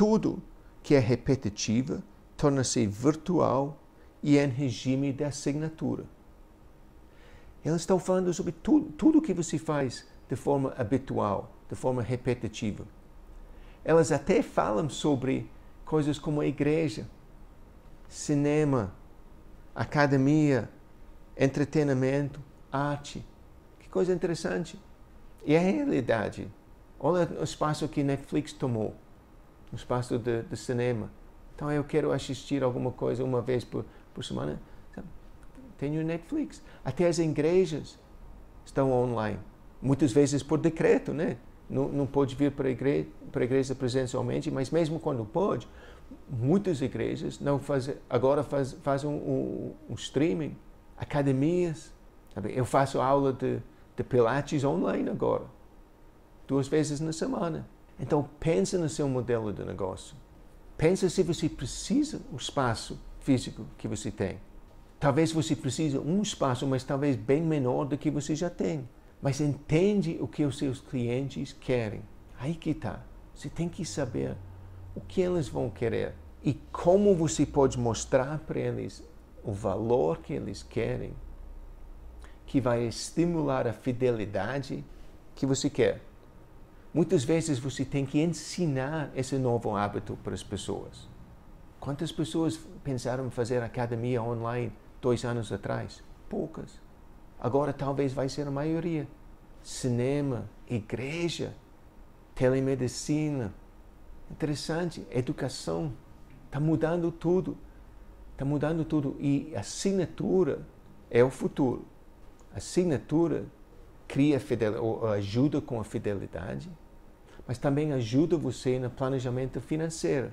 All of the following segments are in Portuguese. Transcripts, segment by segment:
tudo que é repetitiva torna-se virtual e é em regime de assinatura. Elas estão falando sobre tu, tudo que você faz de forma habitual, de forma repetitiva. Elas até falam sobre coisas como a igreja, cinema, academia, entretenimento, arte. Que coisa interessante. E é a realidade. Olha o espaço que Netflix tomou um espaço de, de cinema. Então eu quero assistir alguma coisa uma vez por, por semana. Tenho Netflix. Até as igrejas estão online. Muitas vezes por decreto, né? Não, não pode vir para a igreja, para a igreja presencialmente, mas mesmo quando pode, muitas igrejas não fazem, agora faz, fazem um, um, um streaming, academias. Sabe? Eu faço aula de, de Pilates online agora, duas vezes na semana. Então pense no seu modelo de negócio. Pense se você precisa o espaço físico que você tem. Talvez você precise um espaço, mas talvez bem menor do que você já tem. Mas entende o que os seus clientes querem. Aí que está. Você tem que saber o que eles vão querer e como você pode mostrar para eles o valor que eles querem, que vai estimular a fidelidade que você quer. Muitas vezes você tem que ensinar esse novo hábito para as pessoas. Quantas pessoas pensaram em fazer academia online dois anos atrás? Poucas. Agora talvez vai ser a maioria. Cinema, igreja, telemedicina. Interessante, educação. Está mudando tudo. Está mudando tudo. E assinatura é o futuro. Assinatura cria ou ajuda com a fidelidade, mas também ajuda você no planejamento financeiro.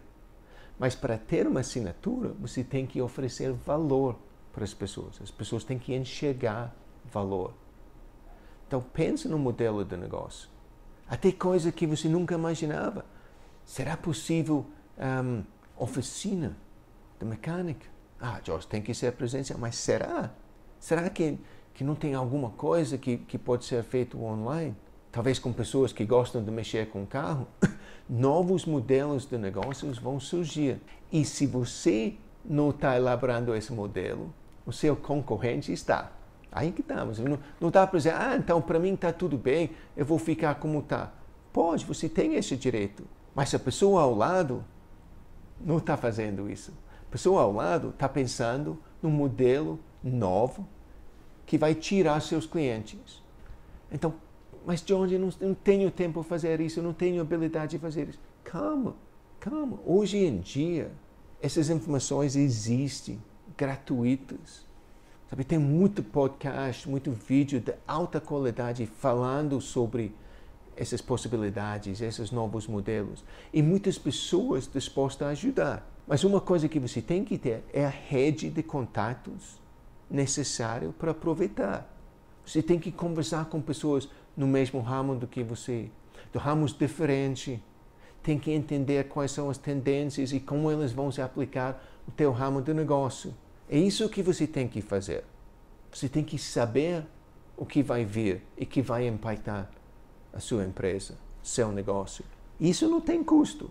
Mas para ter uma assinatura, você tem que oferecer valor para as pessoas. As pessoas têm que enxergar valor. Então pense no modelo de negócio. Até coisa que você nunca imaginava. Será possível um, oficina de mecânica? Ah, Jorge, tem que ser presencial. Mas será? Será que que não tem alguma coisa que, que pode ser feito online, talvez com pessoas que gostam de mexer com carro, novos modelos de negócios vão surgir. E se você não está elaborando esse modelo, o seu concorrente está. Aí que estamos. Tá, não, não dá tá para dizer, ah, então para mim está tudo bem, eu vou ficar como está. Pode, você tem esse direito, mas a pessoa ao lado não está fazendo isso. A pessoa ao lado está pensando num modelo novo que vai tirar seus clientes. Então, mas John, eu não, eu não tenho tempo para fazer isso, eu não tenho habilidade de fazer isso. Calma, calma. Hoje em dia, essas informações existem, gratuitas. Sabe, tem muito podcast, muito vídeo de alta qualidade falando sobre essas possibilidades, esses novos modelos. E muitas pessoas dispostas a ajudar. Mas uma coisa que você tem que ter é a rede de contatos necessário para aproveitar. Você tem que conversar com pessoas no mesmo ramo do que você, do ramos diferente. Tem que entender quais são as tendências e como elas vão se aplicar no teu ramo de negócio. É isso que você tem que fazer. Você tem que saber o que vai vir e que vai impactar a sua empresa, seu negócio. Isso não tem custo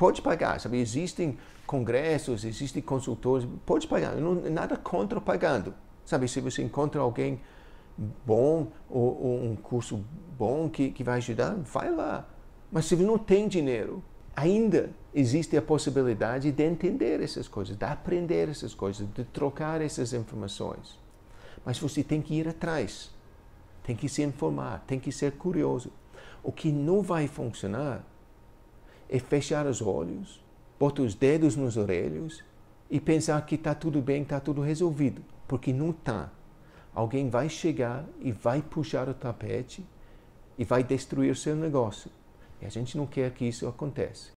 pode pagar, sabe? Existem congressos, existem consultores, pode pagar, não, nada contra pagando, sabe? Se você encontra alguém bom ou, ou, um curso bom que, que vai ajudar, vai lá. Mas se você não tem dinheiro, ainda existe a possibilidade de entender essas coisas, de aprender essas coisas, de trocar essas informações. Mas você tem que ir atrás, tem que se informar, tem que ser curioso. O que não vai funcionar é fechar os olhos, botar os dedos nos orelhos e pensar que está tudo bem, está tudo resolvido, porque não está. Alguém vai chegar e vai puxar o tapete e vai destruir seu negócio. E a gente não quer que isso aconteça.